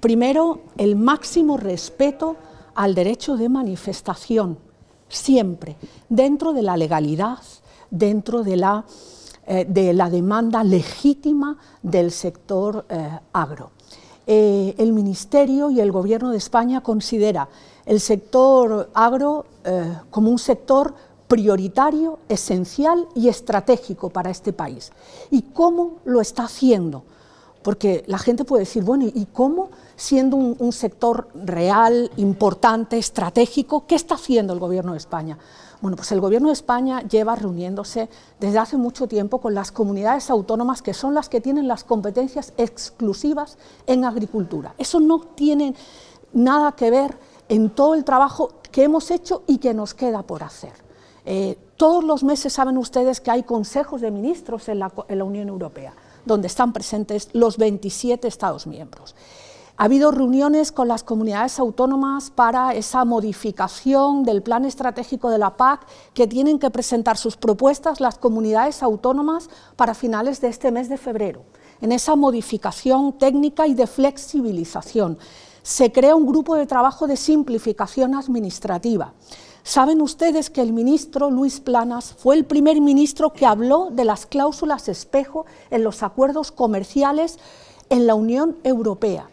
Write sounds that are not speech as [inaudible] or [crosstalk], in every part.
Primero, el máximo respeto al derecho de manifestación, siempre, dentro de la legalidad, dentro de la, eh, demanda legítima del sector eh, agro. Eh, el Ministerio y el Gobierno de España considera el sector agro como un sector prioritario, esencial y estratégico para este país. ¿Y cómo lo está haciendo? Porque la gente puede decir, bueno, ¿y cómo, siendo un, sector real, importante, estratégico, qué está haciendo el Gobierno de España? Bueno, pues el Gobierno de España lleva reuniéndose desde hace mucho tiempo con las comunidades autónomas que son las que tienen las competencias exclusivas en agricultura. Eso no tiene nada que ver en todo el trabajo que hemos hecho y que nos queda por hacer. Eh, todos los meses saben ustedes que hay consejos de ministros en la Unión Europea donde están presentes los 27 Estados miembros. Ha habido reuniones con las comunidades autónomas para esa modificación del plan estratégico de la PAC que tienen que presentar sus propuestas las comunidades autónomas para finales de este mes de febrero. En esa modificación técnica y de flexibilización se crea un grupo de trabajo de simplificación administrativa. ¿Saben ustedes que el ministro Luis Planas fue el primer ministro que habló de las cláusulas espejo en los acuerdos comerciales en la Unión Europea?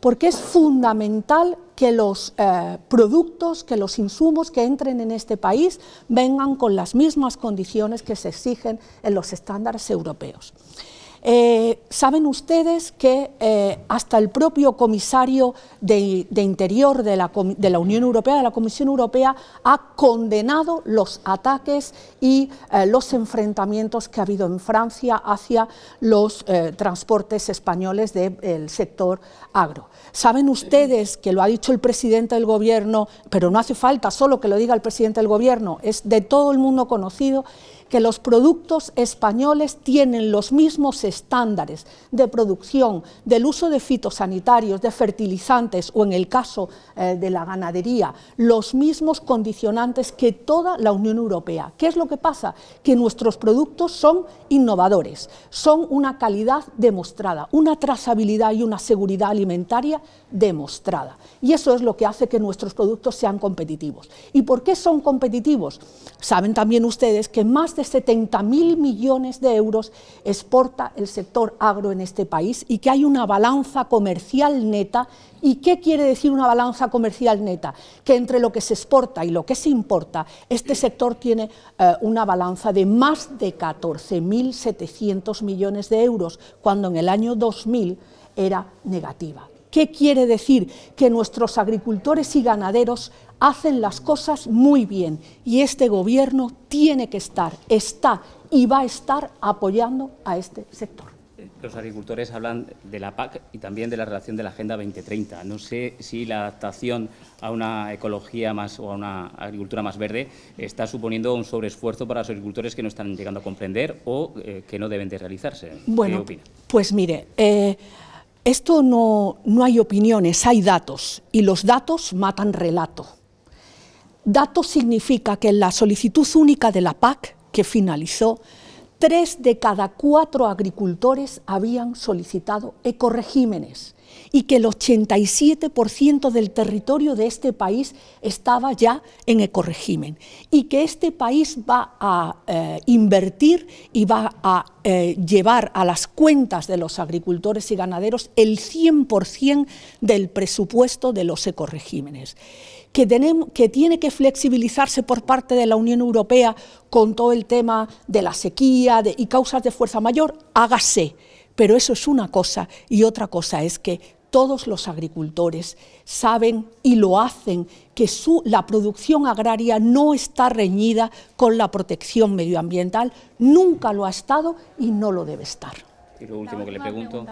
Porque es fundamental que los eh, productos, que los insumos que entren en este país vengan con las mismas condiciones que se exigen en los estándares europeos. Eh, Saben ustedes que eh, hasta el propio comisario de, Interior de la, Unión Europea, de la Comisión Europea, ha condenado los ataques y eh, los enfrentamientos que ha habido en Francia hacia los transportes españoles del sector agro. Saben ustedes que lo ha dicho el presidente del Gobierno, pero no hace falta solo que lo diga el presidente del Gobierno, es de todo el mundo conocido que los productos españoles tienen los mismos estándares de producción, del uso de fitosanitarios, de fertilizantes o en el caso eh, de la ganadería, los mismos condicionantes que toda la Unión Europea. ¿Qué es lo que pasa? Que nuestros productos son innovadores, son una calidad demostrada, una trazabilidad y una seguridad alimentaria demostrada. Y eso es lo que hace que nuestros productos sean competitivos. ¿Y por qué son competitivos? Saben también ustedes que más de 70 mil millones de euros exporta el sector agro en este país y que hay una balanza comercial neta. ¿Y qué quiere decir una balanza comercial neta? Que entre lo que se exporta y lo que se importa, este sector tiene eh, una balanza de más de 14.700 millones de euros, cuando en el año 2000 era negativa. ¿Qué quiere decir? Que nuestros agricultores y ganaderos hacen las cosas muy bien y este gobierno tiene que estar, está y va a estar apoyando a este sector. Los agricultores hablan de la PAC y también de la relación de la Agenda 2030. No sé si la adaptación a una ecología más o a una agricultura más verde está suponiendo un sobreesfuerzo para los agricultores que no están llegando a comprender o eh, que no deben de realizarse. Bueno, ¿Qué opina? pues mire, eh, esto no, no hay opiniones, hay datos, y los datos matan relato. Datos significa que en la solicitud única de la PAC, que finalizó, tres de cada cuatro agricultores habían solicitado ecoregímenes, y que el 87% del territorio de este país estaba ya en ecoregimen y que este país va a eh, invertir y va a eh, llevar a las cuentas de los agricultores y ganaderos el 100% del presupuesto de los ecoregímenes. Que, tiene que flexibilizarse por parte de la Unión Europea con todo el tema de la sequía y causas de fuerza mayor, hágase pero eso es una cosa y otra cosa es que todos los agricultores saben y lo hacen que la producción agraria no está reñida con la protección medioambiental, nunca lo ha estado y no lo debe estar. Y lo último que le pregunto,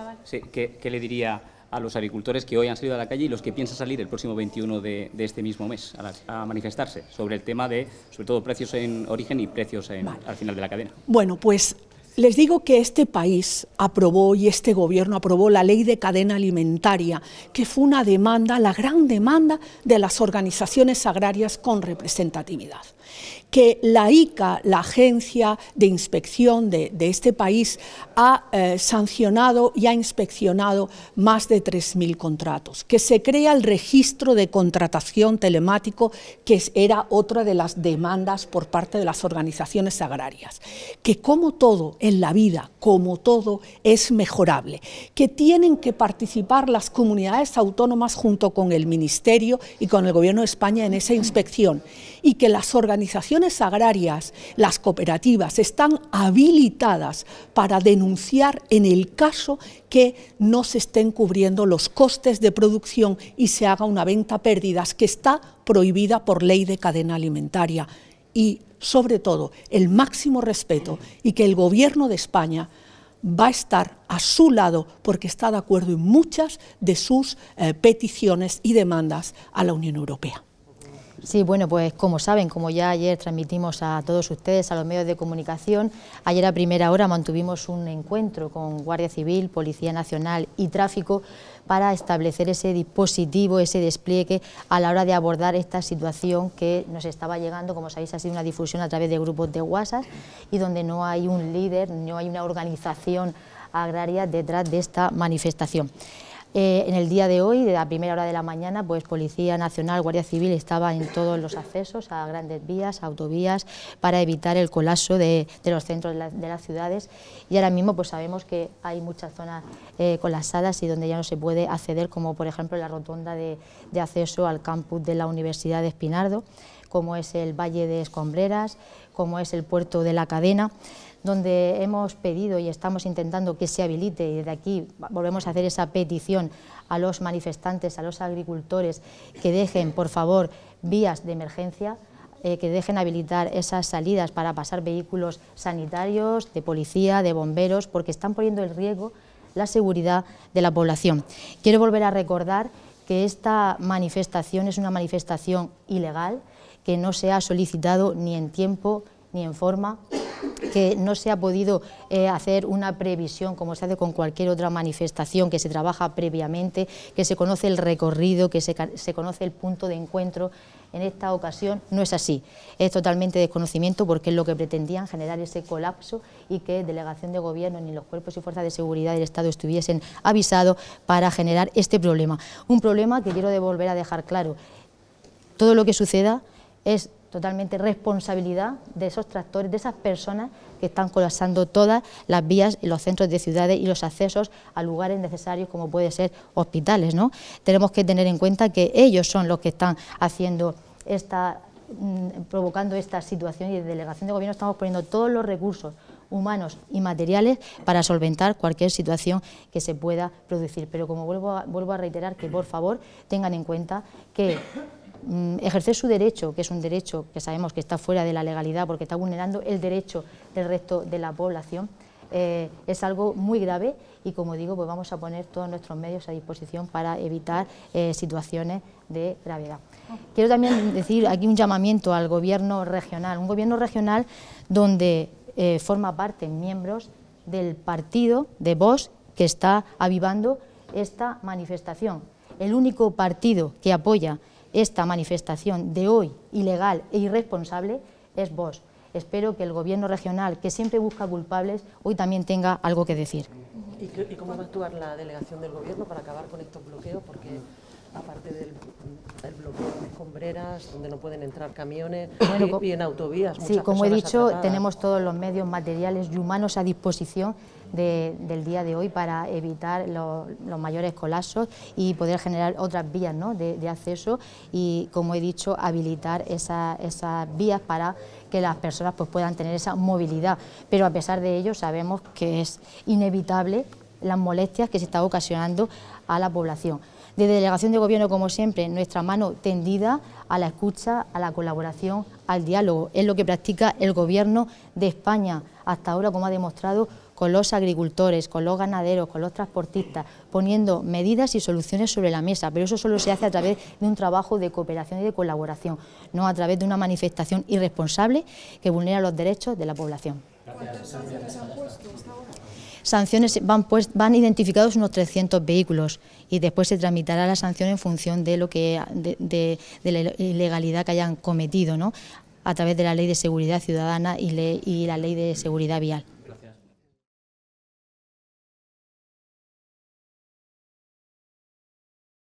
¿qué, le diría a los agricultores que hoy han salido a la calle y los que piensan salir el próximo 21 de, este mismo mes a, manifestarse sobre el tema de, sobre todo, precios en origen y precios al final de la cadena? Bueno, pues les digo que este país aprobó y este gobierno aprobó la ley de cadena alimentaria, que fue una demanda, la gran demanda de las organizaciones agrarias con representatividad que la ICA, la agencia de inspección de, este país, ha eh, sancionado y ha inspeccionado más de 3.000 contratos, que se crea el registro de contratación telemático, que era otra de las demandas por parte de las organizaciones agrarias, que como todo en la vida, como todo, es mejorable, que tienen que participar las comunidades autónomas junto con el Ministerio y con el Gobierno de España en esa inspección y que las organizaciones agrarias, las cooperativas, están habilitadas para denunciar en el caso que no se estén cubriendo los costes de producción y se haga una venta pérdidas que está prohibida por ley de cadena alimentaria. Y sobre todo, el máximo respeto y que el Gobierno de España va a estar a su lado porque está de acuerdo en muchas de sus eh, peticiones y demandas a la Unión Europea. Sí, bueno, pues como saben, como ya ayer transmitimos a todos ustedes, a los medios de comunicación, ayer a primera hora mantuvimos un encuentro con Guardia Civil, Policía Nacional y Tráfico para establecer ese dispositivo, ese despliegue a la hora de abordar esta situación que nos estaba llegando, como sabéis, ha sido una difusión a través de grupos de WhatsApp y donde no hay un líder, no hay una organización agraria detrás de esta manifestación. Eh, en el día de hoy, de la primera hora de la mañana, pues Policía Nacional, Guardia Civil estaba en todos los accesos a grandes vías, autovías, para evitar el colapso de, los centros de, las ciudades. Y ahora mismo pues sabemos que hay muchas zonas eh, colapsadas y donde ya no se puede acceder, como por ejemplo la rotonda de acceso al campus de la Universidad de Espinardo, como es el Valle de Escombreras, como es el puerto de la cadena donde hemos pedido y estamos intentando que se habilite, y desde aquí volvemos a hacer esa petición a los manifestantes, a los agricultores, que dejen, por favor, vías de emergencia, eh, que dejen habilitar esas salidas para pasar vehículos sanitarios, de policía, de bomberos, porque están poniendo en riesgo la seguridad de la población. Quiero volver a recordar que esta manifestación es una manifestación ilegal, que no se ha solicitado ni en tiempo ni en forma que no se ha podido eh, hacer una previsión como se hace con cualquier otra manifestación, que se trabaja previamente, que se conoce el recorrido, que se, se conoce el punto de encuentro. En esta ocasión no es así, es totalmente desconocimiento porque es lo que pretendían generar ese colapso y que delegación de gobierno ni los cuerpos y fuerzas de seguridad del Estado estuviesen avisados para generar este problema. Un problema que quiero devolver a dejar claro. Todo lo que suceda es totalmente responsabilidad de esos tractores, de esas personas que están colapsando todas las vías los centros de ciudades y los accesos a lugares necesarios como puede ser hospitales. ¿no? Tenemos que tener en cuenta que ellos son los que están haciendo esta mm, provocando esta situación y de delegación de gobierno estamos poniendo todos los recursos humanos y materiales para solventar cualquier situación que se pueda producir. Pero como vuelvo a reiterar, que por favor tengan en cuenta que Mm, ejercer su derecho, que es un derecho que sabemos que está fuera de la legalidad porque está vulnerando el derecho del resto de la población, eh, es algo muy grave y como digo, pues vamos a poner todos nuestros medios a disposición para evitar eh, situaciones de gravedad. Quiero también decir aquí un llamamiento al gobierno regional, un gobierno regional donde eh, forma parte miembros del partido de Vox que está avivando esta manifestación. El único partido que apoya esta manifestación de hoy ilegal e irresponsable es vos. Espero que el Gobierno regional, que siempre busca culpables, hoy también tenga algo que decir. ¿Y, cómo va a actuar la delegación del Gobierno para acabar con estos bloqueos? Porque aparte del, bloqueo de escombreras, donde no pueden entrar camiones [coughs] y, en autovías. Sí, como he dicho, tenemos todos los medios materiales y humanos a disposición del día de hoy para evitar los, mayores colapsos y poder generar otras vías de, acceso y, como he dicho, habilitar esas vías para que las personas pues, puedan tener esa movilidad. Pero a pesar de ello sabemos que es inevitable las molestias que se está ocasionando a la población. Desde Delegación de Gobierno, como siempre, nuestra mano tendida a la escucha, a la colaboración, al diálogo. Es lo que practica el Gobierno de España. Hasta ahora, como ha demostrado, con los agricultores, con los ganaderos, con los transportistas, poniendo medidas y soluciones sobre la mesa, pero eso solo se hace a través de un trabajo de cooperación y de colaboración, no a través de una manifestación irresponsable que vulnera los derechos de la población. Sanciones van, pues, van identificados unos 300 vehículos y después se tramitará la sanción en función de lo que de, la ilegalidad que hayan cometido, a través de la Ley de Seguridad Ciudadana y la Ley de Seguridad Vial.